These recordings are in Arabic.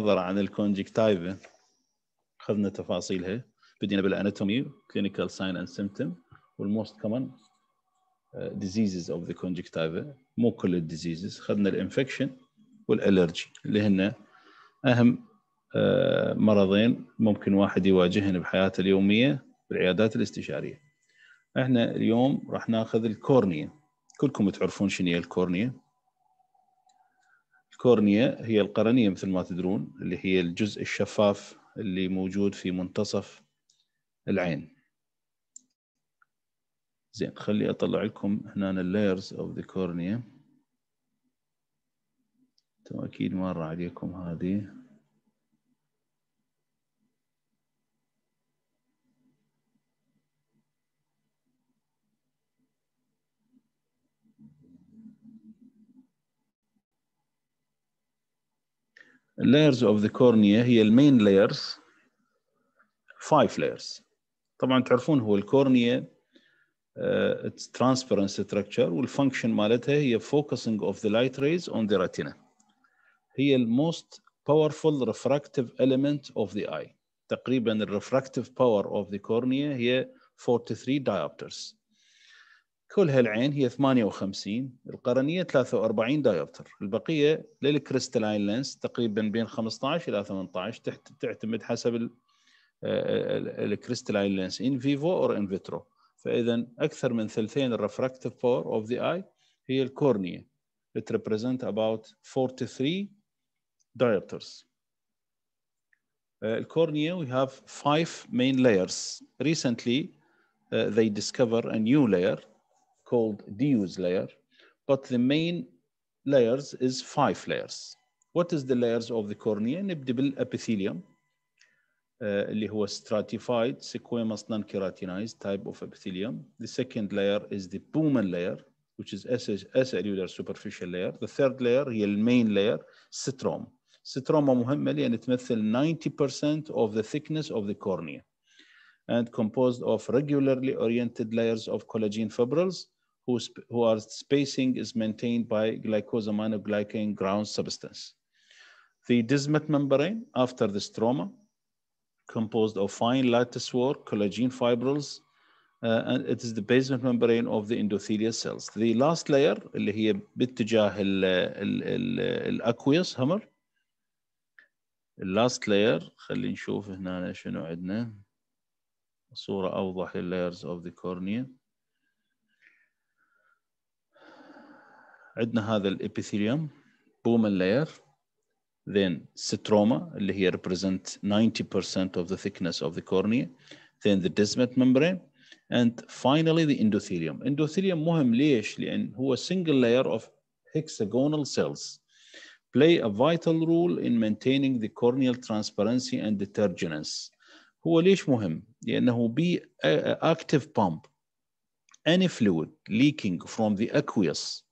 نظرة عن الكونجكتايفا اخذنا تفاصيلها بدينا بالاناتومي كلينيكال ساين اند symptom والموست كومن ديزيزز اوف ذا كونجكتايفا مو كل الديزيزز اخذنا الانفكشن والالرجي اللي هن اهم uh, مرضين ممكن واحد يواجهن بحياته اليوميه بالعيادات الاستشاريه. احنا اليوم راح ناخذ الكورنيا كلكم تعرفون شنو هي الكورنيا كورنيا هي القرنية مثل ما تدرون اللي هي الجزء الشفاف اللي موجود في منتصف العين زين خلي اطلع لكم هنا اللايرز اوف ذا كورنيا اكيد مرة عليكم هذه layers of the cornea هي المين layers five layers طبعا تعرفون هو الكورنيا its ترانسبيرنت structure. والfunction مالتها هي focusing of the light rays on the retina هي most powerful refractive element of the eye تقريبا refractive power of the cornea هي 43 diopters كلها العين هي 58 القرنيه 43 دايوبتر البقيه للكريستالين لينس تقريبا بين 15 الى 18 تحت تعتمد حسب الكريستالين لينس ان فيفو اور ان فيترو فاذا اكثر من ثلثين الرفراكتيف بور اوف ذا اي هي الكورنيه it represent about 43 diopters cornea, we have five main layers recently uh, they discover a new layer called deuse layer, but the main layers is five layers. What is the layers of the cornea? نبدأ epithelium, uh, اللي هو stratified squamous non-keratinized type of epithelium. The second layer is the Bowman layer, which is acellular superficial layer. The third layer the main layer ستروم. ستروما مهمة لأن تمثل 90% of the thickness of the cornea and composed of regularly oriented layers of collagen fibrils who are spacing is maintained by glycosaminoglycan ground substance. The dismet membrane after the stroma, composed of fine lattice work, collagen fibrils, uh, and it is the basement membrane of the endothelial cells. The last layer اللي هي باتجاه الاكويس همر. last layer خلينا نشوف هنا شنو عندنا. صورة أوضح للlayers of the cornea. عندنا هذا الابيثيليوم بومن لاير then stroma اللي هي represent 90% of the thickness of the cornea then the desmet membrane and finally the endothelium endothelium مهم ليش لان هو single layer of hexagonal cells play a vital role in maintaining the corneal transparency and detergence هو ليش مهم لانه بي active pump any fluid leaking from the aqueous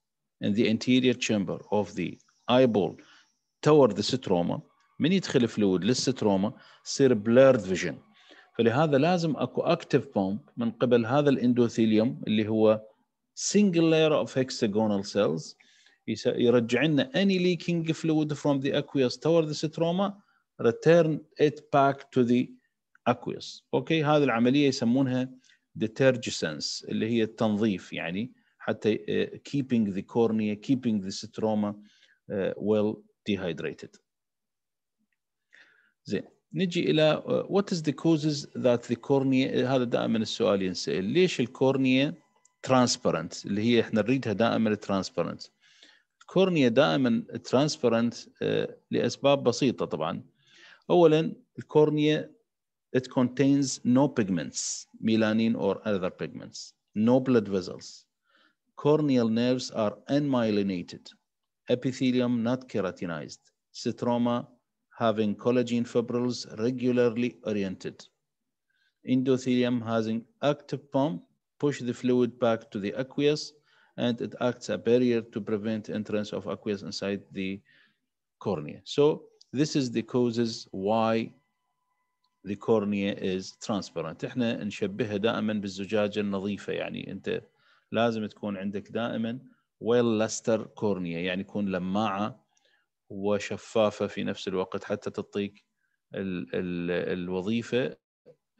in the anterior chamber of the eyeball toward the stroma من يدخل فلويد للستروما تصير blurred vision فلهذا لازم اكو اكتف بومب من قبل هذا الاندوثيليوم اللي هو single layer of hexagonal cells يرجع لنا any leaking fluid from the aqueous toward the stroma return it back to the aqueous اوكي هذه العمليه يسمونها detergescence اللي هي التنظيف يعني حتى keeping the cornea, keeping the stroma well dehydrated. زين نجي الى what is the causes that the cornea هذا دائما السؤال ينسال ليش الكورنيا transparent اللي هي احنا نريدها دائما transparent الكورنيا دائما transparent لاسباب بسيطه طبعا اولا الكورنيا it contains no pigments melanin or other pigments no blood vessels Corneal nerves are unmyelinated, epithelium not keratinized, stroma having collagen fibrils regularly oriented. Endothelium has an active pump, push the fluid back to the aqueous, and it acts a barrier to prevent entrance of aqueous inside the cornea. So this is the causes why the cornea is transparent. احنا نشبهها دائما بالزجاجة النظيفة يعني انت لازم تكون عندك دائما ويل لاستر كورنيا يعني يكون لماعه وشفافه في نفس الوقت حتى تعطيك ال ال الوظيفه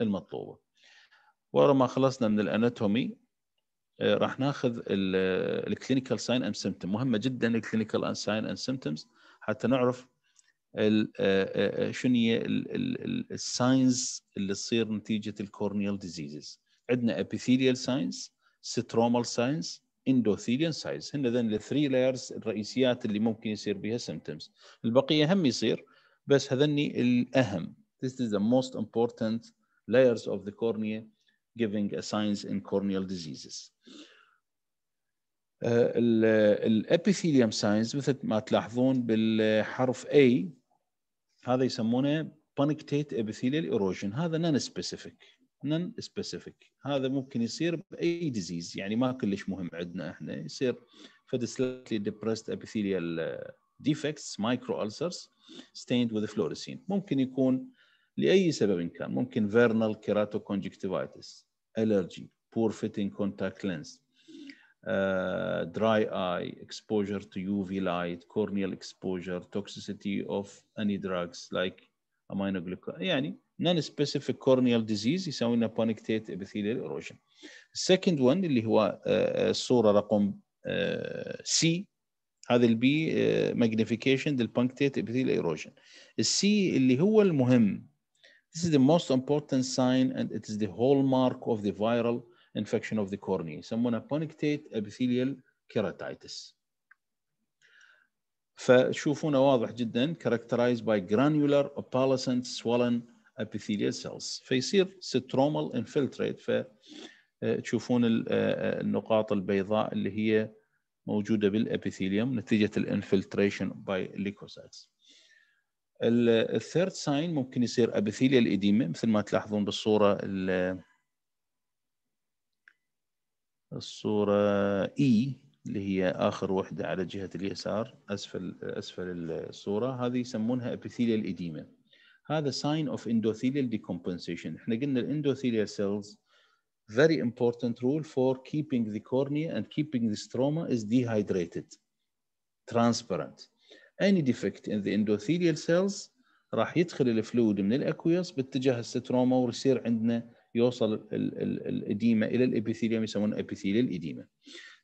المطلوبه. ورا ما خلصنا من الاناتومي آه، راح ناخذ الكلينيكال ساين اند سيمتوم مهمه جدا الكلينيكال ساين اند سيمتومز حتى نعرف آه، آه، شنو هي الساينز اللي تصير نتيجه الكورنيال ديزيزز عندنا ابيثيليال ساينز سترومال ساينز اندوثيليان ساينز هن ذن الثري لايرز الرئيسيات اللي ممكن يصير بها سيمتومز البقيه هم يصير بس هذني الاهم this is the most important layers of the cornea giving a signs in corneal diseases آه، الابيثيليوم ساينز مثل ما تلاحظون بالحرف A هذا يسمونه punctate epithelial erosion هذا non specific نن سبيسيفيك هذا ممكن يصير باي ديزيز يعني ما كلش مهم عندنا احنا يصير فد سلايتلي ديبرست ابيثيليال ديفكتس مايكرو السرز ستيند وذ فلوريسين ممكن يكون لاي سبب إن كان ممكن فيرنال كيراتو كونجكتيفايتس الرجي بور فيتنج كونتاكت لينز dry eye exposure to UV light corneal exposure toxicity of any drugs like aminoglycol يعني non specific corneal disease يساوي لنا punctate epithelial erosion. Second one اللي هو الصوره رقم سي هذا البي magnification للpunctate epithelial erosion. السي اللي هو المهم This is the most important sign and it is the hallmark of the viral infection of the cornea. يسمونها punctate epithelial keratitis. فشوفونا واضح جدا characterized by granular opalescent swollen epithelial cells فيصير سترومال infiltrate فتشوفون النقاط البيضاء اللي هي موجوده بالابيثيليوم نتيجه الانفلتريشن باي ليكوسايتس الثيرد ساين ممكن يصير ابيثيليال ايديما مثل ما تلاحظون بالصوره الصوره اي e، اللي هي اخر وحده على جهه اليسار اسفل اسفل الصوره هذه يسمونها ابيثيليال ايديما هذا sign of endothelial decompensation. احنا قلنا الاندوثيليال cells very important rule for keeping the cornea and keeping the stroma is dehydrated, transparent. Any defect in the endothelial cells راح يدخل الفلويد من الاكويوس باتجاه الستروما ويصير عندنا يوصل الاديما الى الابيثيليوم يسمونه ابيثيليال اديما.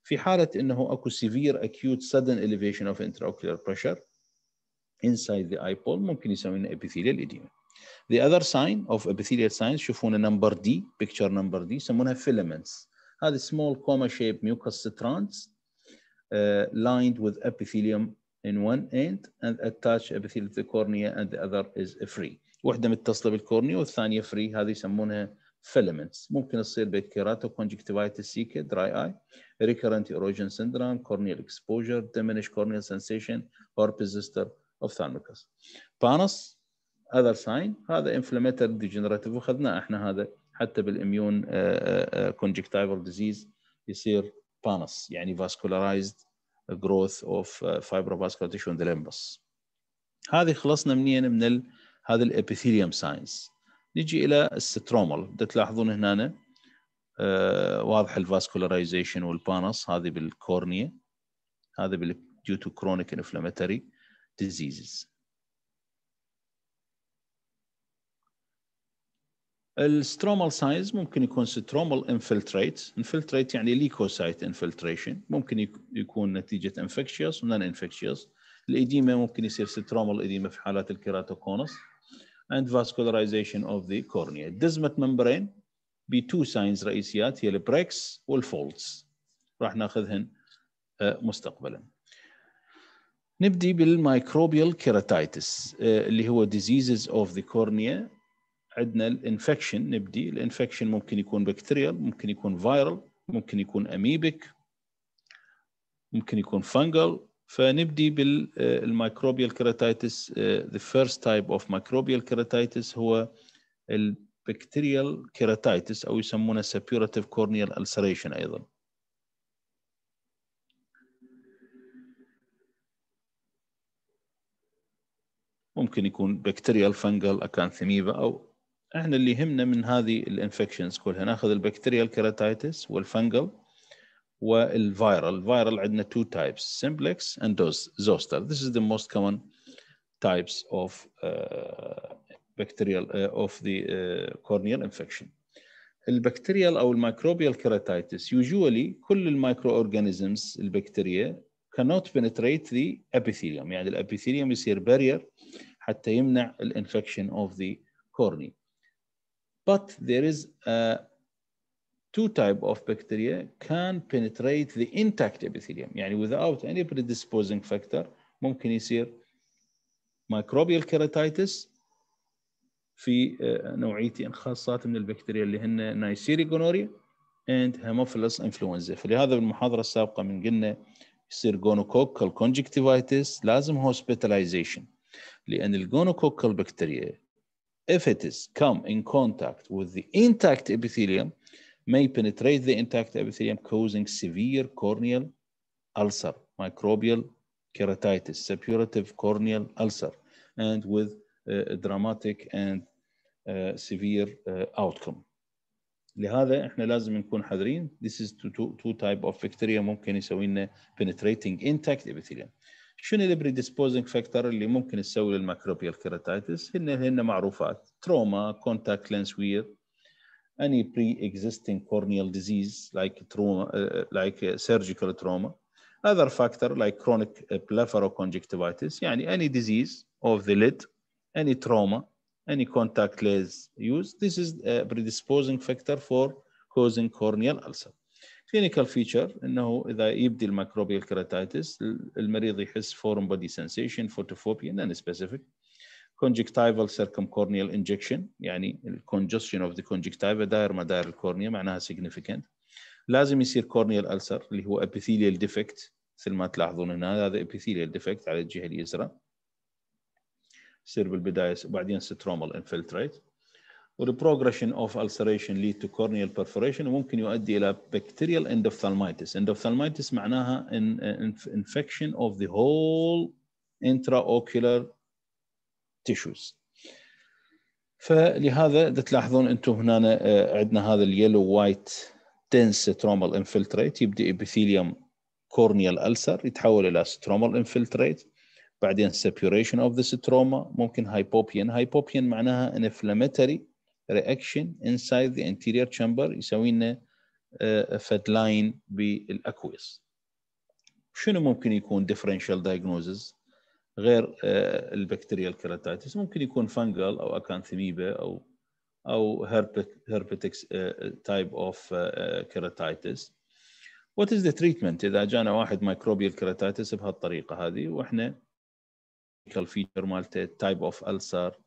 في حاله انه اكو severe acute sudden elevation of intraocular pressure inside the eyeball ممكن يسمونه epithelial edema. The other sign of epithelial signs شوفونا number D picture number D يسمونها filaments. هذه small comma shaped mucous strands uh, lined with epithelium in one end and attached epithelium to the cornea and the other is free. واحدة متصلة بالكورنيا والثانية free هذه يسمونها filaments ممكن تصير بالكيراتو سيكا dry eye recurrent erosion syndrome corneal exposure diminished corneal sensation or resistor اوفتالميكس بانس اذر ساين هذا انفلاميتر ديجنراتيف وخذناه احنا هذا حتى بالاميون كونجكتيفال ديزيز يصير بانس يعني فاسكولارايزد جروث اوف فايبروفاسكولار تيشو ان ليمبس هذه خلصنا منين من ال... هذا الابيثيليوم ساينس نجي الى السترومال تلاحظون هنا آه واضح الفاسكولاريزيشن والبانس هذه بالكورنيا هذا ديو تو كرونيك انفلاماتوري diseases. السترومال سايز ممكن يكون سترومال انفلتريت انفلتريت يعني ليكوسايت انفلتريشن ممكن يكون نتيجه انفكشيوس ونان انفكشيوس الايديما ممكن يصير سترومال ايديما في حالات الكيراتوكونس and vascularization of the cornea الدزمه ممبرين تو ساينز رئيسيات هي البريكس والفولدز راح ناخذهن آه، مستقبلا نبدي بالمايكروبيال كيراتايتس آه، اللي هو ديزيزز اوف ذا كورنيا عندنا الانفكشن نبدي الانفكشن ممكن يكون بكتيريال ممكن يكون فايرال ممكن يكون اميبك ممكن يكون فانجل فنبدي بالمايكروبيال آه، كيراتايتس آه، the first type of microbial keratitis هو البكتيريال كيراتايتس او يسمونه suppurative كورنيال ulceration ايضا ممكن يكون بكتيريال فنجل اكانثيميبا او احنا اللي يهمنا من هذه الانفكشنز كلها ناخذ البكتيريال كيراتايتس والفنجل والفيرال الفيرال عندنا تو تايبس سمبلكس اند زوستر this is the most common تايبس of بكتيريال uh, bacterial ذا uh, of the uh, corneal infection البكتيريال او الميكروبيال كيراتايتس usually كل المايكرو اورجانيزمز البكتيريا cannot penetrate the epithelium يعني الابيثيليوم يصير barrier حتى يمنع الانفكشن of the cornea but there is a two type of bacteria can penetrate the intact epithelium يعني without any predisposing factor ممكن يصير microbial keratitis في نوعيتين خاصات من البكتيريا اللي هن نايسيري جونوريا and hemophilus influenza فلهذا بالمحاضره السابقه من قلنا سيرجونوكوكال conjunctivitis لازم hospitalization لأن الجونوكوكال بكتيريا if it is come in contact with the intact epithelium may penetrate the intact epithelium causing severe corneal ulcer microbial keratitis suppurative corneal ulcer and with uh, dramatic and uh, severe uh, outcome لهذا احنا لازم نكون حذرين this is two, two type of bacteria ممكن يسوي لنا penetrating intact epithelium شنو البريديسبوزنج فاكتور اللي ممكن تسوي للميكروبيال كيراتايتس هن هن معروفات تروما contact lens wear any pre-existing corneal disease like trauma uh, like uh, surgical trauma other factor like chronic uh, blepharoconjunctivitis يعني any disease of the lid any trauma any contact lens use. This is a predisposing factor for causing corneal ulcer. Clinical feature انه اذا يبدي الميكروبيال كيراتايتس المريض يحس foreign body sensation, photophobia, non-specific. conjunctival circumcorneal injection يعني congestion of the conjunctiva داير ما داير الكورنيا معناها significant. لازم يصير corneal ulcer اللي هو epithelial defect مثل ما تلاحظون هنا هذا epithelial defect على الجهه اليسرى. يصير بالبدايه وبعدين سترومال انفلتريت والبروجريشن اوف ulceration lead to corneal perforation وممكن يؤدي الى بكتيريال endophthalmitis endophthalmitis معناها in, in, infection of the whole intraocular tissues فلهذا اذا تلاحظون انتم هنا عندنا هذا اليلو وايت dense stromal infiltrate يبدا epithelium corneal ulcer يتحول الى stromal infiltrate بعدين separation of this trauma ممكن hypopian hypopian معناها an inflammatory reaction inside the anterior chamber يسوي لنا فد آه، لاين بالاكويس شنو ممكن يكون differential diagnosis غير آه، البكتيريال كيراتايتس ممكن يكون فانجل او اكانثيميبا او او هيربتكس تايب اوف كيراتايتس وات از ذا تريتمنت اذا جانا واحد مايكروبيال كيراتايتس بهالطريقه هذه واحنا فيتشر مالته التايب اوف السر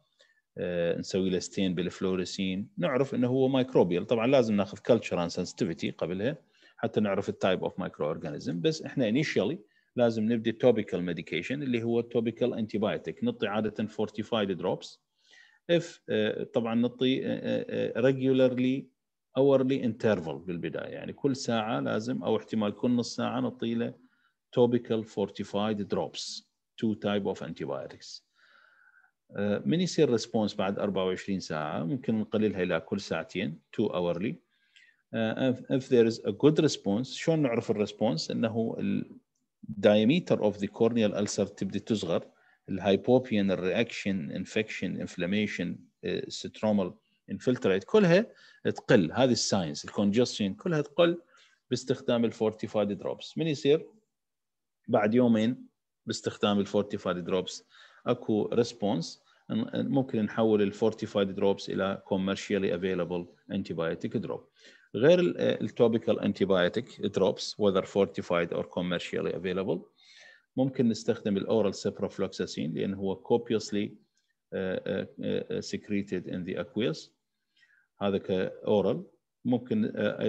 نسوي له ستين بالفلوريسين نعرف انه هو مايكروبيال طبعا لازم ناخذ كلتشر سنسيتيفيتي قبلها حتى نعرف التايب اوف مايكرو اورجانيزم بس احنا انيشلي لازم نبدي توبيكال ميديكيشن اللي هو توبيكال انتي بايوتيك نعطي عاده 45 دروبس اف طبعا نعطي ريجولرلي اورلي انترفال بالبدايه يعني كل ساعه لازم او احتمال كل نص ساعه نعطي له توبيكال 45 دروبس تو تايب اوف انتي من يصير ريسبونس بعد 24 ساعه ممكن نقللها الى كل ساعتين 2 اورلي uh, if there is a good response شلون نعرف الريسبونس انه الدايميتر اوف ذا كورنيال السر تبدا تصغر الهايبوبيان الرياكشن انفكشن انفلاميشن سترومال انفلتريت كلها تقل هذه الساينس الكونجستشن كلها تقل باستخدام ال الفورتيفايد دروبس من يصير بعد يومين باستخدام الفورتيفايد دروبس اكو ريسبونس ممكن نحول الفورتيفايد دروبس الى كوميرشيالي افيلبل انتيبايوتيك دروب غير التوبيكال انتيبايوتيك دروبس وذر فورتيفايد اور كوميرشيالي available ممكن نستخدم الاورال سيبروفلوكساسين لان هو كوبيوسلي آه، آه، آه، secreted ان ذا اكويس هذا كاورال ممكن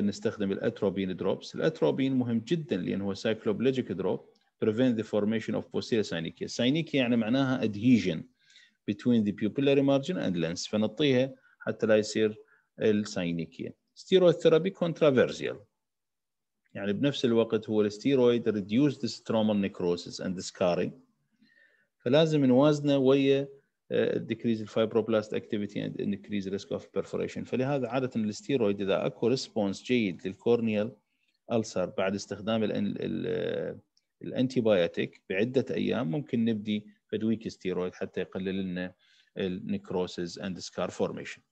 نستخدم الاتروبين دروبس الاتروبين مهم جدا لان هو سايكلوبولوجيك دروب prevent the formation of posterior synecia synecia يعني معناها adhesion between the pupillary margin and lens فنطيها حتى لا يصير الساينيكيا steroid therapy controversial يعني بنفس الوقت هو الستيرويد reduce the stromal necrosis and the scarring فلازم نوازنه ويا decrease fibroblast activity and increase risk of perforation فلهذا عادة الستيرويد إذا أكو response جيد للكورنيال ألسر بعد استخدام ال بايوتيك بعده ايام ممكن نبدي فدويك ستيرويد حتى يقلل لنا النكروسز اند سكار فورميشن.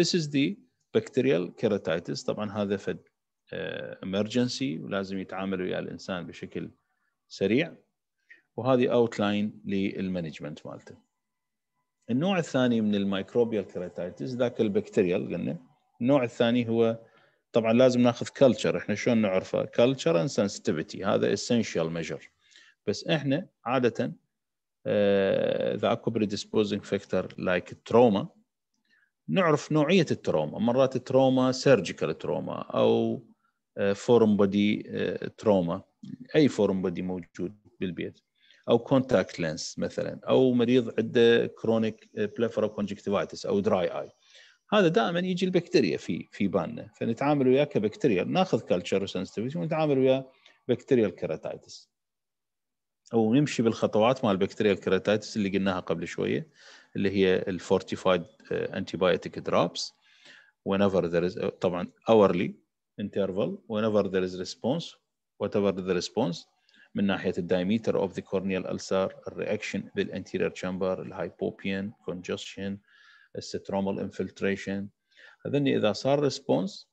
This is the bacterial keratitis طبعا هذا فد آه، emergency ولازم يتعامل ويا الانسان بشكل سريع وهذه اوتلاين للمانجمنت مالته. النوع الثاني من الميكروبيال كيراتيتس ذاك البكتيريال قلنا، النوع الثاني هو طبعا لازم ناخذ كلتشر احنا شلون نعرفه كلتشر اند سنسيتيفيتي هذا اسينشال ميجر بس احنا عاده آه، اذا اكو بريديسبوزنج فاكتور لايك تروما نعرف نوعيه التروما مرات التروما سيرجيكال تروما او فورم بودي تروما اي فورم بودي موجود بالبيت او كونتاكت لينس مثلا او مريض عنده كرونيك بليفرا كونجكتيفايتس او دراي اي هذا دائما يجي البكتيريا في في بالنا فنتعامل وياه كبكتيريا ناخذ كالتشر سنسيتيفيتي ونتعامل وياه بكتيريا الكراتايتس او نمشي بالخطوات مال بكتيريا الكراتايتس اللي قلناها قبل شويه اللي هي الفورتيفايد انتي بايوتيك دروبس whenever there is طبعا hourly interval whenever there is response whatever the response من ناحيه الدايميتر اوف ذا كورنيال ulcer الرياكشن بالانتيرير تشامبر الهايبوبيان كونجستشن السترومال انفلتريشن هذني اذا صار ريسبونس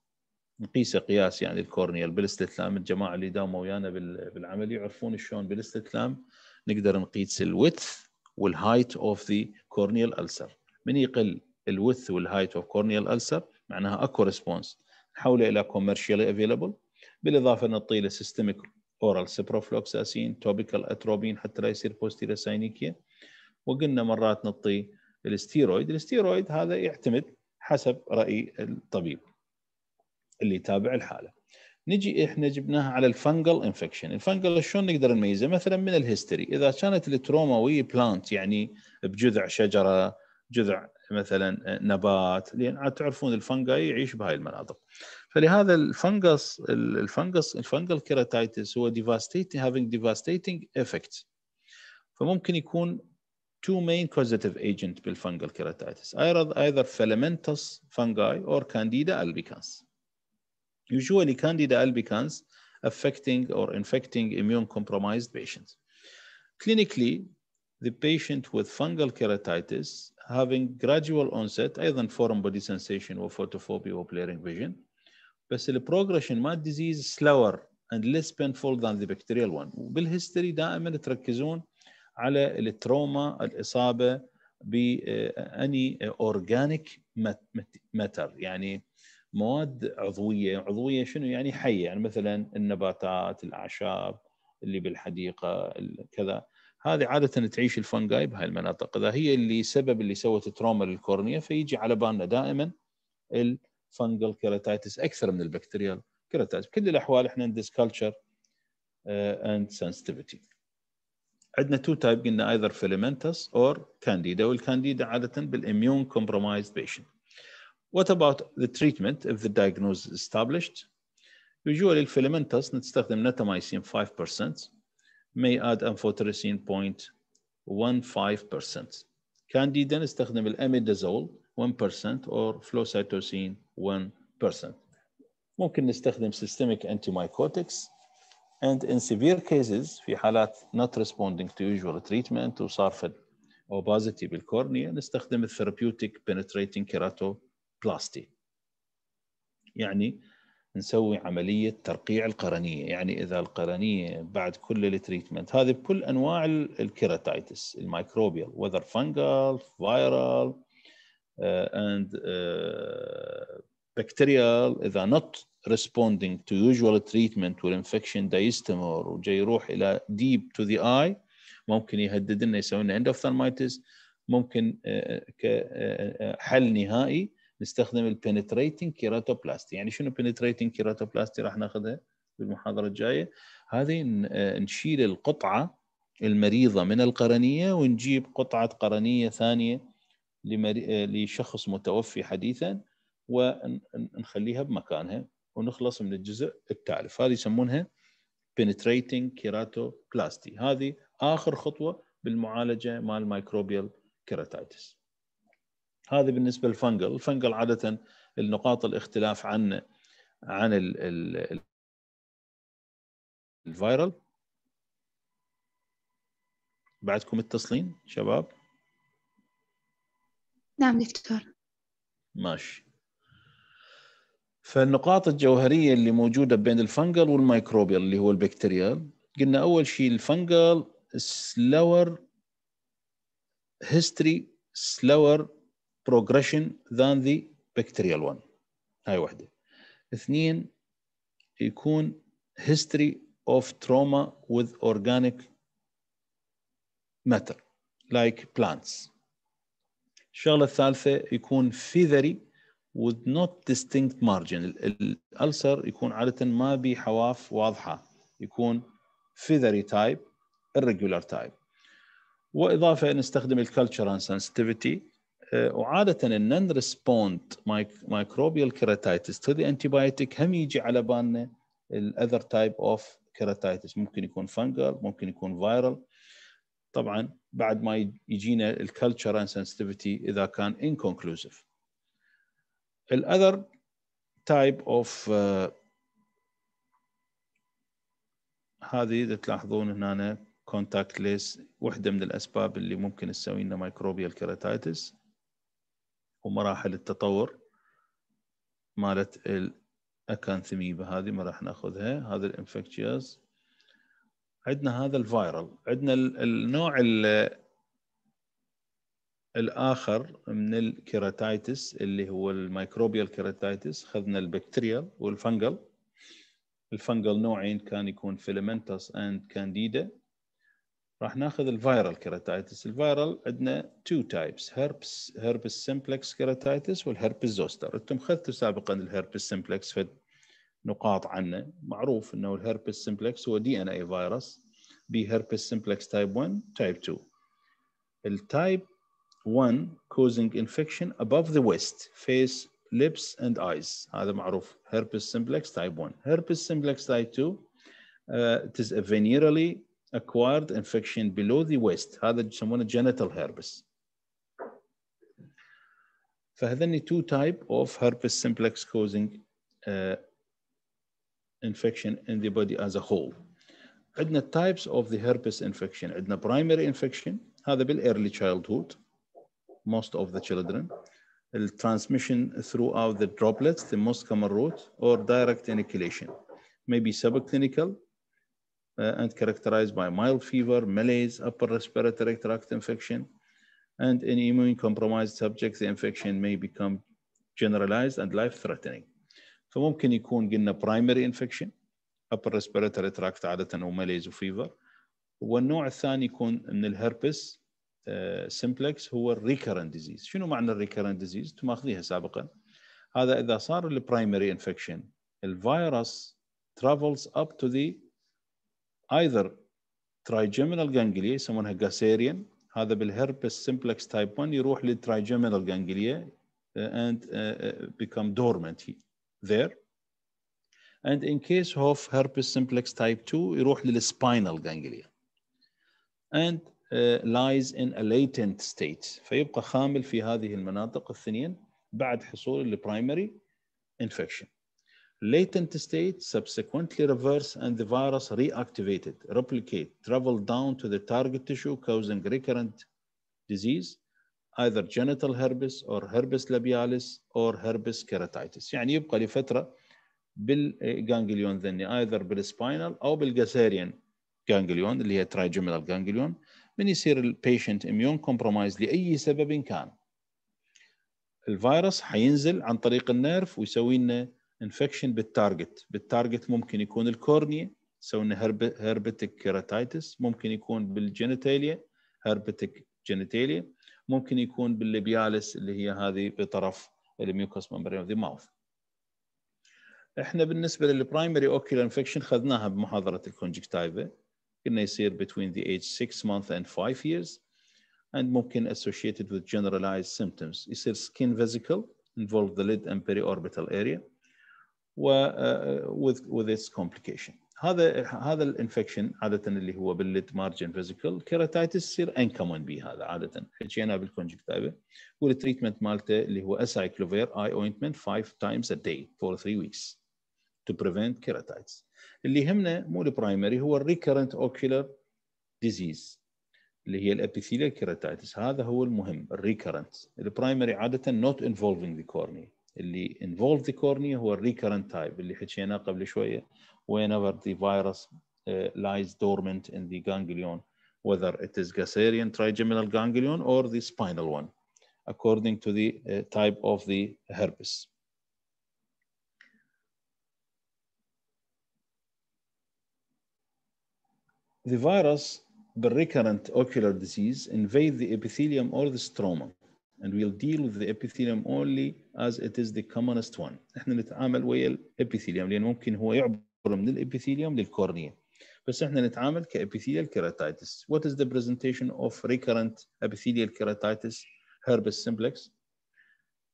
نقيسه قياس يعني الكورنيال بالاستتلام الجماعه اللي داوموا ويانا بالعمل يعرفون شلون بالاستتلام نقدر نقيس الويث والهايت اوف ذا كورنيال السر من يقل الويث والهايت اوف كورنيال السر معناها اكو ريسبونس نحوله الى كوميرشيالي افيلبل بالاضافه نعطي له سيستميك اورال سيبروفلوكساسين توبيكال اتروبين حتى لا يصير بوستيرا ساينيكيا وقلنا مرات نعطي الستيرويد الستيرويد هذا يعتمد حسب راي الطبيب اللي يتابع الحاله نجي احنا جبناها على الفنجل انفكشن الفنجل شلون نقدر نميزه مثلا من الهيستوري اذا كانت التروما وي بلانت يعني بجذع شجره جذع مثلا نبات لان تعرفون الفنجاي يعيش بهاي المناطق فلهذا الفنجس الفنجس الفنجل كيراتايتس هو ديفاستيتنج هافينج ديفاستيتنج افكت فممكن يكون two main causative agents with fungal keratitis, either filamentous fungi or Candida albicans. Usually Candida albicans affecting or infecting immune compromised patients. Clinically, the patient with fungal keratitis having gradual onset, either foreign body sensation or or blurring vision. but the progression مع disease slower and less painful than the bacterial one. وبالهيستوري دائما تركزون على التروما الاصابه باني اورجانيك ماتر يعني مواد عضويه، عضويه شنو يعني حيه يعني مثلا النباتات، الاعشاب اللي بالحديقه كذا هذه عاده تعيش الفنجاي بهاي المناطق، اذا هي اللي سبب اللي سوت تروما للكورنيا فيجي على بالنا دائما الفنجل كيراتايتس اكثر من البكتيريال كيراتايتس، بكل الاحوال احنا ندس كلتشر اند سنسيتيفيتي. عندنا تو تايب قلنا ايذر فيلمنتس اور كانديدا والكانديدا عاده بالاميون كومبرومايز بيشنت What about the treatment if the diagnosis is established? Usually الفيلمنتس نستخدم نتامايسين 5% may add amphotericin 0.15% كانديدا نستخدم الاميدازول 1% or فلوسيتوسين 1% ممكن نستخدم systemic antimycotics and in severe cases في حالات not responding to usual treatment وصار في opacity بالكورنيا نستخدم therapeutic penetrating keratoplasty يعني نسوي عملية ترقيع القرنية يعني إذا القرنية بعد كل التريتمنت هذه بكل أنواع الكيراتيتس الميكروبيال whether fungal, viral uh, and uh, bacterial إذا not responding to usual treatment والانفكشن ده يستمر وجاي يروح الى deep to the eye ممكن يهدد لنا يسوي لنا endophthalmitis ممكن آه، آه، كحل آه، نهائي نستخدم البنتريتنج كيراتوبلاستي يعني شنو بنتريتنج كيراتوبلاستي راح ناخذها بالمحاضره الجايه هذه نشيل القطعه المريضه من القرنيه ونجيب قطعه قرنيه ثانيه لشخص متوفي حديثا ونخليها بمكانها ونخلص من الجزء التالف هذه يسمونها penetrating keratoplasty هذه اخر خطوه بالمعالجه مال مايكروبيال كيراتايتس هذه بالنسبه للفنجل الفنجل عاده النقاط الاختلاف عن عن ال ال الفيرال بعدكم متصلين شباب نعم دكتور ماشي فالنقاط الجوهريه اللي موجوده بين الفنجل والميكروبيال اللي هو البكتيريال قلنا اول شيء الفنجل slower history slower progression than the bacterial one هاي واحدة اثنين يكون history of trauma with organic matter like plants الشغلة الثالثة يكون feathery with not distinct margin الألسر يكون عادة ما بي حواف واضحة يكون feathery type irregular type وإضافة نستخدم الكالتشر sensitivity آه، وعادة non ريسبوند مايكروبيال keratitis تو the antibiotic هم يجي على بالنا other تايب اوف keratitis ممكن يكون fungal ممكن يكون viral طبعا بعد ما يجينا الكالتشر ان sensitivity اذا كان انكونكلوسيف الأذر تايب اوف هذه اذا تلاحظون هنا كونتاكت ليس وحده من الاسباب اللي ممكن تسوي لنا مايكروبيال كيراتايتس ومراحل التطور مالت الاكانثميبا هذه ما راح ناخذها هذا الانفكتشيوز عندنا هذا الفيرال عندنا النوع الاخر من الكيراتايتس اللي هو الميكروبيال كيراتايتس خذنا البكتيريال والفنجل الفنجل نوعين كان يكون فيلمنتس اند كانديدا راح ناخذ الفيرال كيراتايتس الفيرال عندنا تو تايبس هربس هربس سمبلكس كيراتايتس والهربس زوستر انتم خذتوا سابقا الهربس سمبلكس في نقاط عنه معروف انه الهربس سمبلكس هو دي ان اي فيروس بهربس سمبلكس تايب 1 تايب 2 التايب one causing infection above the waist face lips and eyes هذا معروف herpes simplex type 1 herpes simplex type 2 uh, it is a venereally acquired infection below the waist هذا يسمونه genital herpes فهذني two type of herpes simplex causing uh, infection in the body as a whole عندنا types of the herpes infection عندنا primary infection هذا early childhood most of the children. The transmission throughout the droplets, the most common route, or direct inoculation, maybe subclinical uh, and characterized by mild fever, malaise, upper respiratory tract infection, and in immune-compromised subjects, the infection may become generalized and life-threatening. فممكن يكون قلنا primary infection, upper respiratory tract عادة وماليز وفيفر والنوع الثاني يكون من الهربس سمبلكس هو الريكرنت ديزيز شنو معنى الريكرنت ديزيز انتم تماخذيها سابقا هذا اذا صار البرايمري انفكشن الفيروس ترافلز اب تو ذا ايذر trigeminal جانجليا يسمونها جاسيريان هذا بالهربس سمبلكس تايب 1 يروح للترايجيمينال جانجليا uh, and uh, uh, become dormant here, there and in case of herpes simplex type 2 يروح للسبينال جانجليا and lies in a latent state فيبقى خامل في هذه المناطق الثنين بعد حصول primary infection. Latent state subsequently reverse and the virus reactivated, replicate, travel down to the target tissue causing recurrent disease either genital herpes or herpes labialis or herpes keratitis يعني يبقى لفترة بالganglion ذني either بالspinal أو بالgasarian ganglion اللي هي trigeminal ganglion من يصير البيشنت اميون كومبرومايز لاي سبب كان الفيروس حينزل عن طريق النيرف ويسوي لنا انفكشن بالتارجت بالتارجت ممكن يكون الكورنيا يسوي لنا هربتك كيراتايتس ممكن يكون بالجينيتاليا هربتك جينيتاليا ممكن يكون بالليبيالس اللي هي هذه بطرف الميوكوس ممبرين اوف ذا ماوث احنا بالنسبه للبرايمري اوكيولار انفكشن خذناها بمحاضره الكونجكتايفا النيسير between the age 6 months and 5 years and ممكن associated with generalized symptoms يصير skin vesicle involve the lid and periorbital area و with with its complication هذا هذا الانفكشن عاده اللي هو بالليد مارجن فيزيكال كيراتايتس يصير انكمن بي هذا عاده حكينا بالكونجكتايفا والتريتمنت مالته اللي هو اسايكلوفير اي اوينتمنت 5 تايمز ا داي فور 3 ويكس تو بريفنت كيراتايتس اللي يهمنا مو البرايمري هو الريكرنت اوكيولر ديزيز اللي هي الابيثيليا كيراتايتس هذا هو المهم الريكرنت البرايمري عاده نوت انفولفينج ذا كورنيا اللي انفولف ذا كورنيا هو الريكرنت تايب اللي حكيناه قبل شويه whenever the virus فيروس uh, lies dormant in the ganglion whether it is Gasserian trigeminal ganglion or the spinal one according to the uh, type of the herpes. the virus, the recurrent ocular disease, invade the epithelium or the stroma. And we'll deal with the epithelium only as it is the commonest one. احنا نتعامل ويا الابيثيليوم لان ممكن هو يعبر من الابيثيليوم للكورنيا. بس احنا نتعامل كابيثيليال كيراتايتس. What is the presentation of recurrent epithelial keratitis herpes simplex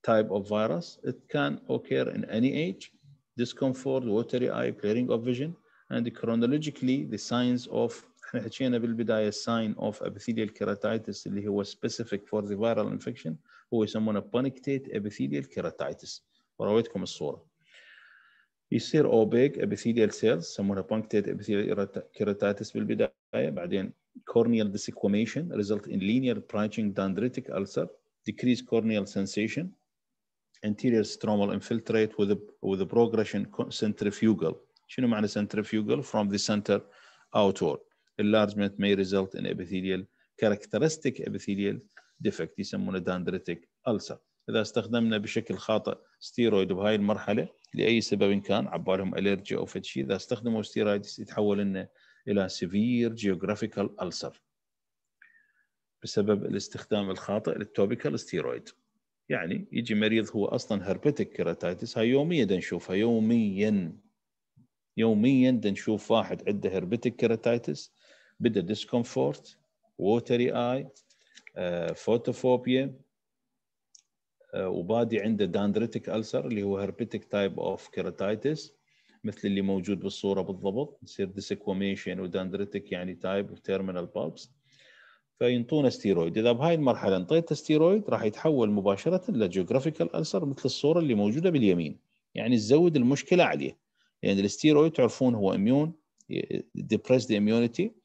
type of virus? It can occur in any age. Discomfort, watery eye, clearing of vision, and uh, chronologically the signs of will be بالبدايه sign of epithelial keratitis اللي هو specific for the viral infection هو يسمونه punictate epithelial keratitis ورويتكم there يصير اوبيك epithelial cells يسمونها punctate epithelial keratitis بالبدايه بعدين corneal desquamation result in linear branching dendritic ulcer decreased corneal sensation anterior stromal infiltrate with a, with a progression centrifugal شنو معنى centrifugal from the center outward enlargement may result in epithelial characteristic epithelial defect يسمونه dendritic ulcer اذا استخدمنا بشكل خاطئ ستيرويد بهاي المرحله لاي سبب كان عبالهم الرجي او فد شيء اذا استخدموا ستيرويد يتحول لنا الى سيفير جيوغرافيكال ألسر بسبب الاستخدام الخاطئ للتوبيكال ستيرويد يعني يجي مريض هو اصلا herpetic كيراتايتس هاي يوميا نشوفها يوميا يوميا نشوف واحد عنده هربتك كيراتايتس بدا ديسكومفورت ووتري اي فوتوفوبيا وبادي عنده داندريتك ألسر اللي هو هربتك تايب اوف كيراتايتس مثل اللي موجود بالصوره بالضبط يصير ديسكوميشن وداندريتك يعني تايب تيرمينال بالبس فينطونا ستيرويد اذا بهاي المرحله انطيته ستيرويد راح يتحول مباشره لجيوغرافيكال ألسر مثل الصوره اللي موجوده باليمين يعني تزود المشكله عليه يعني الستيرويد تعرفون هو اميون ديبريس ذا اميونيتي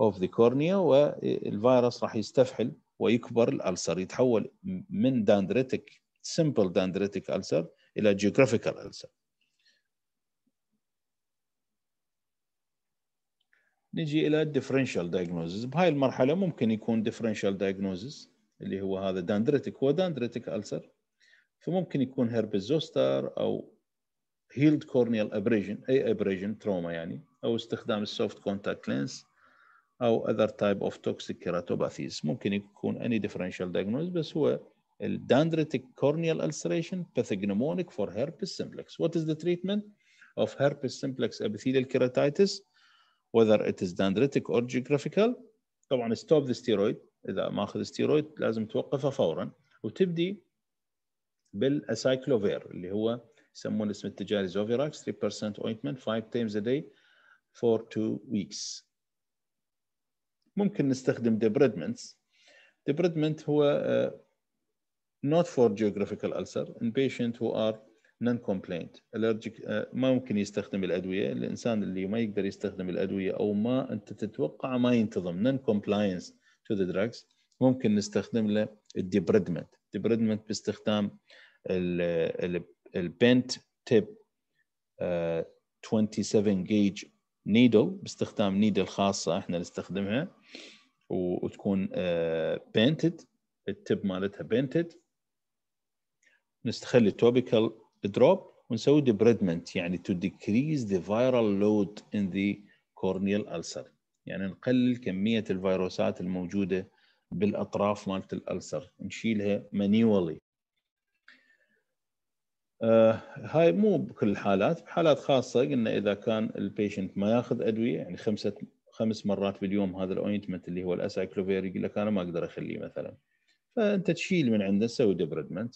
اوف ذا كورنيا والفيروس راح يستفحل ويكبر الالسر يتحول من داندريتك سمبل داندريتك السر الى جيوغرافيكال السر نجي الى الديفرنشال دايجنوزز بهاي المرحله ممكن يكون ديفرنشال دايجنوزز اللي هو هذا داندريتك هو داندريتك السر فممكن يكون هربيزوستر زوستر او هيلد كورنيال ابريجن اي ابريجن تروما يعني او استخدام السوفت كونتاكت لينس او اذر تايب اوف توكسيك كيراتوباثيز ممكن يكون اني ديفرنشال دايجنوز بس هو الداندريتك كورنيال السريشن باثجنومونيك فور هيربس سمبلكس وات از ذا تريتمنت اوف هيربس سمبلكس ابيثيليال كيراتيتس whether it is dendritic or geographical طبعا ستوب ذا ستيرويد اذا ما اخذ ستيرويد لازم توقفه فورا وتبدي بالاسايكلوفير اللي هو يسمونه اسم التجاري زوفيراكس 3% ointment 5 times a day for 2 weeks ممكن نستخدم ديبريدمنتس ديبريدمنت هو نوت فور جيوغرافيكال ألسر ان بيشنت هو ار نون كومبلينت الرجيك ما ممكن يستخدم الأدوية الإنسان اللي ما يقدر يستخدم الأدوية أو ما أنت تتوقع ما ينتظم نون كومبلاينس تو ذا دراجز ممكن نستخدم له الديبريدمنت ديبريدمنت باستخدام البنت تيب 27 جيج نيدل باستخدام نيدل خاصه احنا نستخدمها وتكون بينتد آه، التب مالتها بينتد نستخلي topical دروب ونسوي ديبريدمنت يعني to decrease the viral load in the corneal ulcer يعني نقلل كميه الفيروسات الموجوده بالاطراف مالت الالسر نشيلها مانيولي آه، هاي مو بكل الحالات بحالات خاصه قلنا اذا كان البيشنت ما ياخذ ادويه يعني خمسه خمس مرات في اليوم هذا الاوينتمنت اللي هو الاسايكلوفير يقول لك انا ما اقدر اخليه مثلا فانت تشيل من عنده تسوي ديبردمنت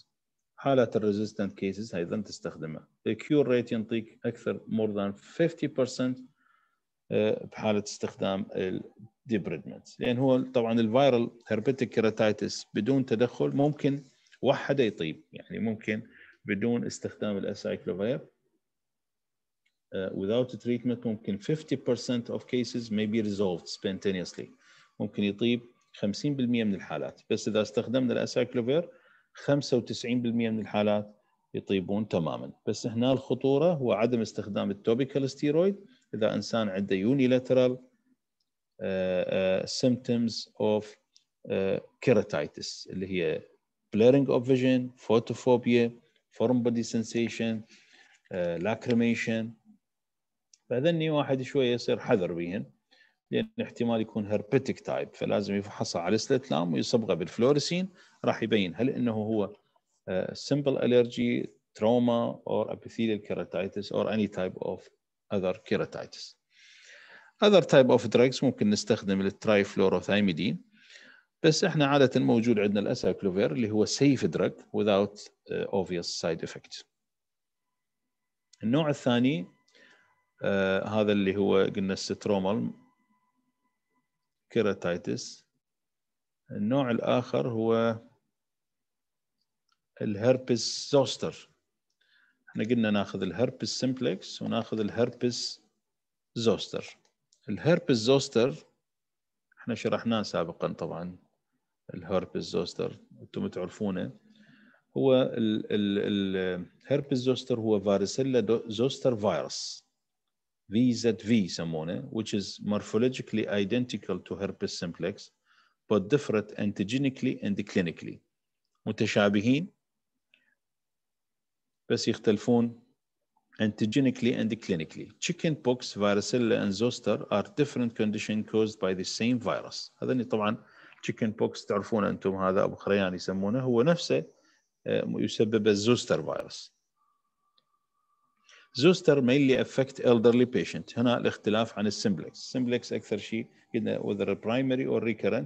حالات الريزيستنت كيسز ايضا تستخدمه الكيور ريت ينطيك اكثر مور ذان 50% بحاله استخدام الديبردمنت لان هو طبعا الفيرال هربتيك كيراتايتس بدون تدخل ممكن وحده يطيب يعني ممكن بدون استخدام الاسايكلوفير uh, without treatment ممكن 50% of cases may be resolved spontaneously ممكن يطيب 50% من الحالات بس اذا استخدمنا الاسايكلوفير 95% من الحالات يطيبون تماما بس هنا الخطوره هو عدم استخدام التوبيكال ستيرويد اذا انسان عنده يونيلاترال uh, uh, symptoms اوف كيراتايتس uh, اللي هي بليرنج اوف فيجن فوتوفوبيا فورم بودي سنسيشن لاكريميشن فهذني واحد شويه يصير حذر بهن لان احتمال يكون هربتيك تايب فلازم يفحصها على الاستلام ويصبغه بالفلوريسين راح يبين هل انه هو سمبل الرجي تروما اور ابيثيليال كيراتايتس او اني تايب اوف اذر كيراتايتس اذر تايب اوف دراجز ممكن نستخدم الترايفلوروثايميدين بس احنا عاده موجود عندنا الاساكلوفير اللي هو سيف دراج without uh, obvious side افكت النوع الثاني آه هذا اللي هو قلنا السترومال كيراتايتس النوع الاخر هو الهربس زوستر احنا قلنا ناخذ الهربس سمبلكس وناخذ الهربس زوستر الهربس زوستر احنا شرحناه سابقا طبعا الهربس زوستر انتم تعرفونه هو الهربس زوستر هو فاريسيلا زوستر فيروس VZV يسمونه which is morphologically identical to herpes simplex but different antigenically and clinically متشابهين بس يختلفون antigenically and clinically. chicken pox, varicella and zoster are different conditions caused by the same virus. هذا طبعا تشيكن بوكس تعرفون انتم هذا ابو خريان يسمونه هو نفسه آه، يسبب الزوستر فيروس زوستر mainly affect elderly patient هنا الاختلاف عن السمبلكس السمبلكس اكثر شيء قلنا whether primary or recurrent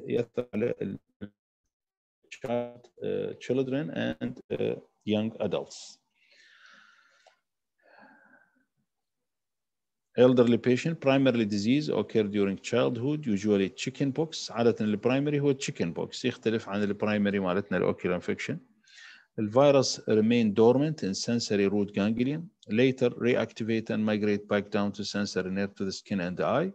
يأثر على آه، children and آه، young adults elderly patient primarily disease occurred during childhood usually chickenpox. pox عادة primary هو chickenpox. يختلف عن البرايمري مالتنا ocular infection. The virus remained dormant in sensory root ganglion, later reactivate and migrate back down to sensory nerve to the skin and the eye,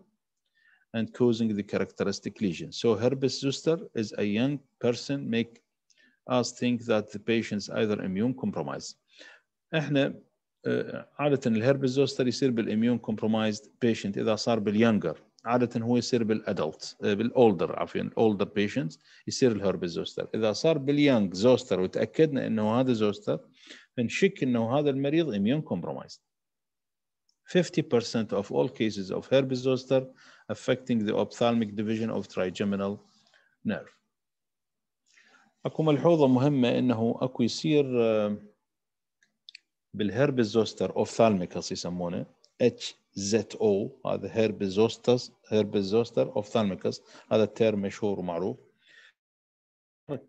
and causing the characteristic lesion. So herpes zoster is a young person make us think that the patient's either immune compromised. احنا آه، عاده الهربس زوستر يصير بالاميون كومبرومايزد بيشنت اذا صار باليونجر عاده هو يصير بالادلت آه، بالاولدر عفوا الاولدر بيشنت يصير الهربس زوستر اذا صار باليانج زوستر وتاكدنا انه هذا زوستر بنشك انه هذا المريض اميون كومبرومايزد 50% of all cases of herpes zoster affecting the ophthalmic division of trigeminal nerve. اكو ملحوظه مهمه انه اكو يصير آه، بالهرب زوستر اوفثالميكس يسمونه اتش زت او هذا هرب زوستر هرب زوستر اوفثالميكس هذا التيرم مشهور ومعروف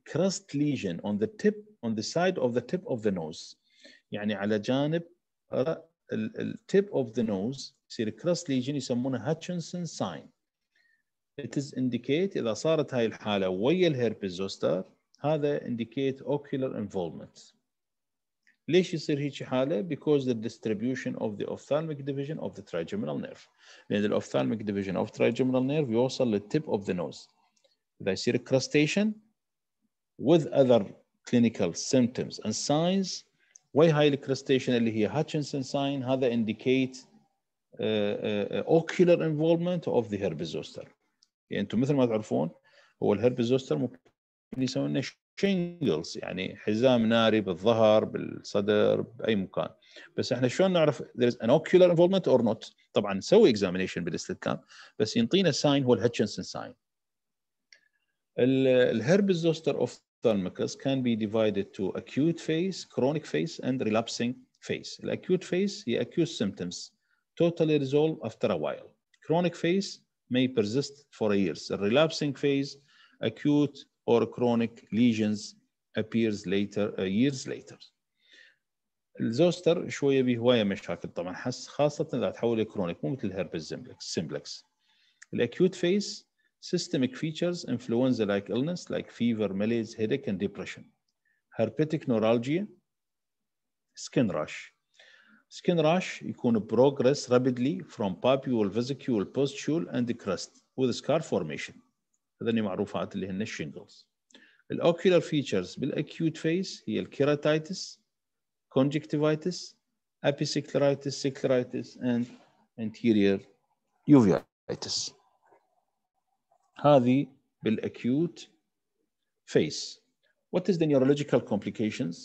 crust lesion on the tip on the side of the tip of the nose يعني على جانب التيب اوف ذا نوز يصير كراست ليجن يسمونه هاتشنسون ساين it is indicate اذا صارت هاي الحاله ويا الهربس زوستر هذا indicate ocular involvement ليش يصير هيك حاله؟ because the distribution of the ophthalmic division of the trigeminal nerve. لأن the ophthalmic division of trigeminal nerve يوصل للtip of the nose. إذا يصير crustacean with other clinical symptoms and signs Why high الكريستيشن اللي هي هاتشنسون ساين هذا indicate uh, uh, uh, ocular involvement of the herpes zoster يعني انتم مثل ما تعرفون هو herpes zoster ممكن يسوي لنا شينجلز يعني حزام ناري بالظهر بالصدر باي مكان بس احنا شلون نعرف there is an ocular involvement or not طبعا نسوي examination بالاستدكام بس ينطينا ساين هو الهتشنسون ساين الهربس زوستر اوف ثالمكس كان بي divided to acute phase, chronic phase, and relapsing phase. الاكيوت فيس phase, اكيوت acute symptoms totally resolve after a while. Chronic phase may persist for years. The relapsing phase, acute or chronic lesions appears later uh, years later. الزوستر شويه بهوايه مشاكل طبعا حس خاصه اذا تحول إلى لكرونيك مو مثل الهربس سمبلكس. الاكيوت فيس systemic features influenza like illness like fever, malaise, headache and depression. Herpetic neuralgia, skin rash. Skin rash يكون progress rapidly from papule, vesicule, pustule and the crust with scar formation. هذن معروفات اللي هن الشينجلز الاوكيولار فيتشرز بالاكيوت فيز هي الكيراتايتس كونجكتيفايتس ابيسيكلرايتس سيكلرايتس اند انتيرير يوفيايتس هذه بالاكيوت فيز What is the neurological complications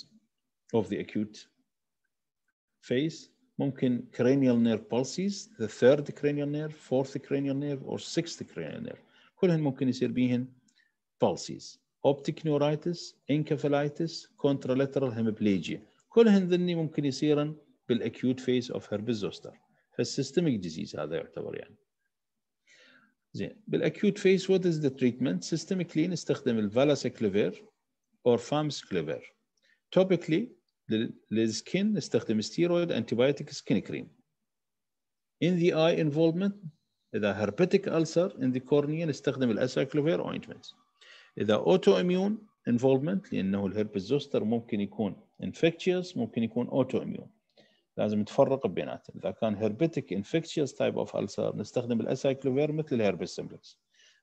of the acute phase? ممكن cranial nerve pulses, the third cranial nerve, fourth cranial nerve, or sixth cranial nerve. كلهن ممكن يصير بيهن فالسيز اوبتيك نيورايتس انكفلايتس كونترالاترال هيمبليجيا كلهن ذني ممكن يصيرن بالاكيوت فيز اوف هربس زوستر فالسيستميك ديزيز هذا يعتبر يعني زين بالاكيوت فيز وات از ذا تريتمنت سيستميكلي نستخدم الفالاسكليفير اور فامسكليفير توبيكلي للسكين نستخدم ستيرويد انتي بايوتيك سكين كريم in the eye involvement اذا هربتيك ألسر ان ذا كورنيا نستخدم الاساكلوفير اوينتمنت اذا اوتو اميون انفولفمنت لانه الهربس زوستر ممكن يكون انفكتشيوس ممكن يكون اوتو اميون لازم تفرق بيناتهم اذا كان هربتيك انفكتشيوس تايب اوف ألسر نستخدم الاساكلوفير مثل الهربس سمبلكس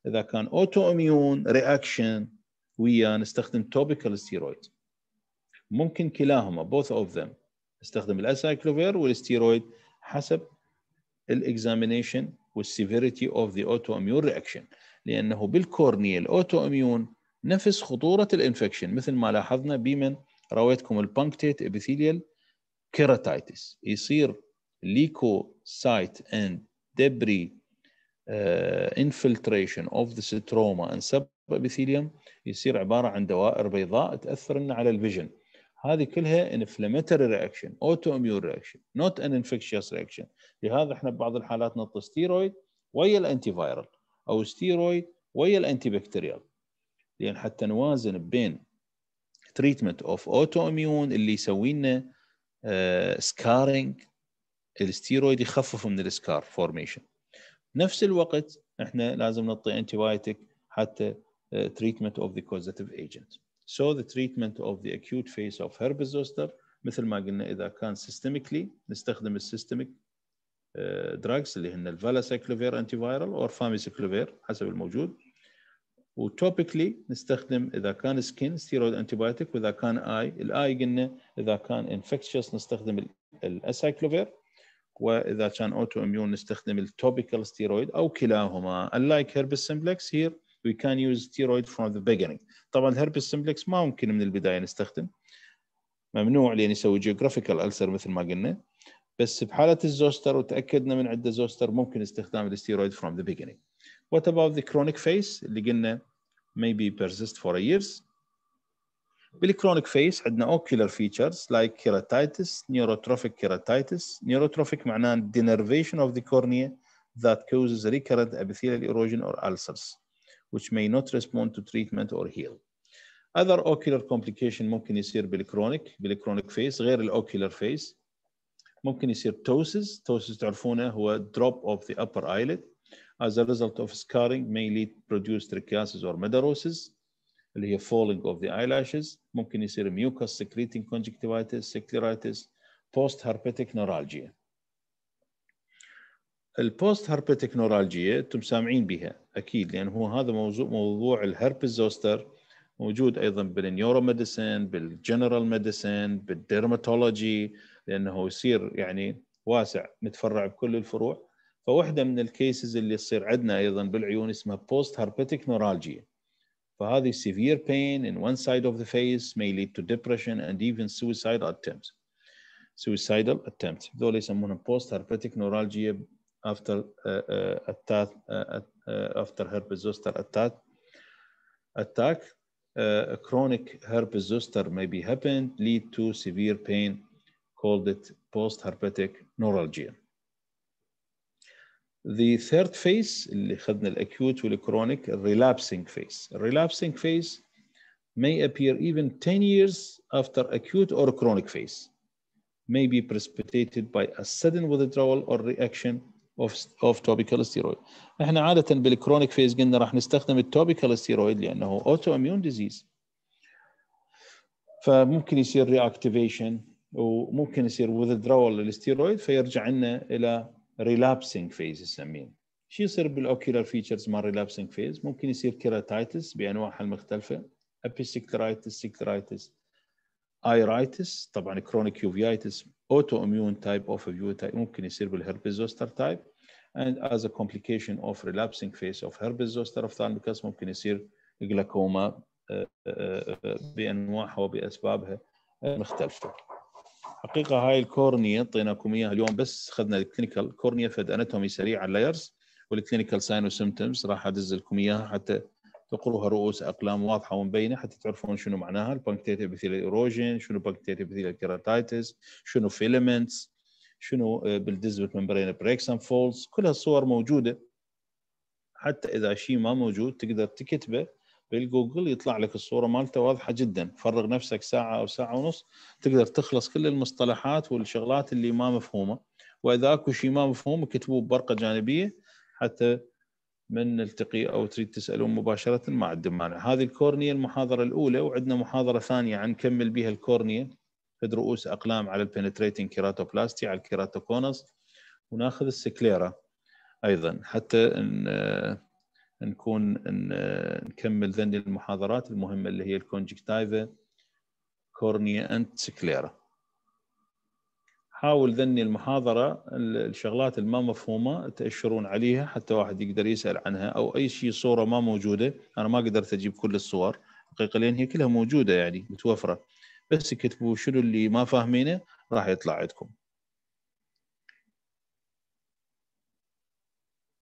اذا كان اوتو اميون رياكشن ويا نستخدم توبيكال ستيرويد ممكن كلاهما بوث اوف ذم نستخدم الاسايكلوفير والستيرويد حسب الاكزامينيشن والسيفيريتي اوف ذا اوتو اميون رياكشن لانه بالكورنيا الاوتو اميون نفس خطوره الانفكشن مثل ما لاحظنا بمن رويتكم البانكتيت ابيثيليال كيراتايتس يصير ليكوسايت اند دبري انفلتريشن اوف ذا ستروما اند سب ابيثيليوم يصير عباره عن دوائر بيضاء تاثر لنا على الفيجن هذه كلها inflammatory رياكشن اوتو اميون رياكشن نوت ان انفكشيوس رياكشن لهذا احنا ببعض الحالات نعطي ستيرويد ويا الانتي فايرال او ستيرويد ويا الانتي بكتيريال لان حتى نوازن بين تريتمنت اوف اوتو اميون اللي يسوي لنا سكارينج الستيرويد يخفف من السكار فورميشن نفس الوقت احنا لازم نعطي انتي بايوتيك حتى تريتمنت اوف ذا كوزاتيف ايجنت So the treatment of the acute phase of herpes zoster مثل ما قلنا إذا كان systemically نستخدم systemic drugs اللي هن الفالاسيكلوفير انتي فايرال اور فاميسيكلوفير حسب الموجود topically نستخدم اذا كان skin steroid antibiotic واذا كان اي الاي قلنا اذا كان infectious نستخدم acyclovir واذا كان اوتو اميون نستخدم topical steroid او كلاهما Unlike herpes simplex here. we can use steroid from the beginning طبعا الهربس سمبلكس ما ممكن من البدايه نستخدم ممنوع لان يسوي جيوغرافيكال السر مثل ما قلنا بس بحاله الزوستر وتاكدنا من عده زوستر ممكن استخدام الستيرويد from the beginning what about the chronic phase اللي قلنا maybe persist for years بالكرونيك فيس عندنا اوكيولر فيتشرز لايك keratitis, نيوروتروفيك keratitis نيوروتروفيك معناه denervation of the cornea that causes recurrent epithelial erosion or ulcers which may not respond to treatment or heal. Other ocular complication ممكن يصير بالكرونيك بالكرونيك فيس غير الاوكيولار فيس ممكن يصير توسز توسز تعرفونه هو drop of the upper eyelid as a result of scarring may lead produce trichiasis or metarosis اللي هي falling of the eyelashes ممكن يصير mucus secreting conjunctivitis scleritis post herpetic neuralgia البوست هربتك نورالجيا انتم سامعين بها اكيد لان هو هذا موضوع موضوع الهربس زوستر موجود ايضا بالنيورو ميديسين بالجنرال ميديسين بالديرماتولوجي لانه يصير يعني واسع متفرع بكل الفروع فواحده من الكيسز اللي تصير عندنا ايضا بالعيون اسمها بوست هربتك نورالجيا فهذه severe pain in one side of the face may lead to depression and even suicidal attempts suicidal attempts هذول يسمونهم بوست هربتك نورالجيا after uh, uh, attack uh, after herpes zoster attack attack a chronic herpes zoster may be happened lead to severe pain called it post-herpetic neuralgia the third phase acute to the chronic, relapsing phase relapsing phase may appear even 10 years after acute or chronic phase may be precipitated by a sudden withdrawal or reaction اوف اوف توبيكال ستيرويد احنا عاده بالكرونيك فيز قلنا راح نستخدم التوبيكال ستيرويد لانه اوتو اميون ديزيز فممكن يصير رياكتيفيشن وممكن يصير وذدرول للستيرويد فيرجع لنا الى ريلابسنج فيز نسميه شو يصير بالاوكيولار فيتشرز مال ريلابسنج فيز ممكن يصير كيراتايتس بانواعها المختلفه ابيسكترايتس سكترايتس ايرايتس طبعا كرونيك يوفيايتس اوتو اميون تايب اوف يوفيتايب ممكن يصير بالهربيز زوستر تايب and as a complication of relapsing phase of herpes zoster ophthalmicus ممكن يصير جلاكوما آه، آه، آه، بانواعها وباسبابها مختلفه. حقيقه هاي الكورنيا اعطيناكم اياها اليوم بس اخذنا الكلينيكال كورنيا فد اناتومي سريع على اللايرز والكلينيكال ساين وسيمتومز راح ادز لكم اياها حتى تقروها رؤوس اقلام واضحه ومبينه حتى تعرفون شنو معناها البنكتيت ابيثيليال ايروجن شنو بنكتيت ابيثيليال كيراتايتس شنو فيلمنتس شنو آه، بالديزبت ممبرين بريكس اند فولز كل هالصور موجوده حتى اذا شيء ما موجود تقدر تكتبه بالجوجل يطلع لك الصوره مالته واضحه جدا فرغ نفسك ساعه او ساعه ونص تقدر تخلص كل المصطلحات والشغلات اللي ما مفهومه واذا اكو شيء ما مفهوم اكتبوه بورقه جانبيه حتى من نلتقي او تريد تسالون مباشره ما عندهم مانع، هذه الكورنيا المحاضره الاولى وعندنا محاضره ثانيه نكمل بها الكورنيا فد رؤوس اقلام على البنتريتنج كيراتوبلاستي على الكيراتوكونس وناخذ السكليرا ايضا حتى إن آه، نكون إن آه، نكمل ذني المحاضرات المهمه اللي هي الكونجكتايفا كورنيا اند سكليرا. حاول ذني المحاضرة الشغلات اللي ما مفهومة تأشرون عليها حتى واحد يقدر يسأل عنها أو أي شيء صورة ما موجودة أنا ما قدرت أجيب كل الصور حقيقة لأن هي كلها موجودة يعني متوفرة بس كتبوا شنو اللي ما فاهمينه راح يطلع عندكم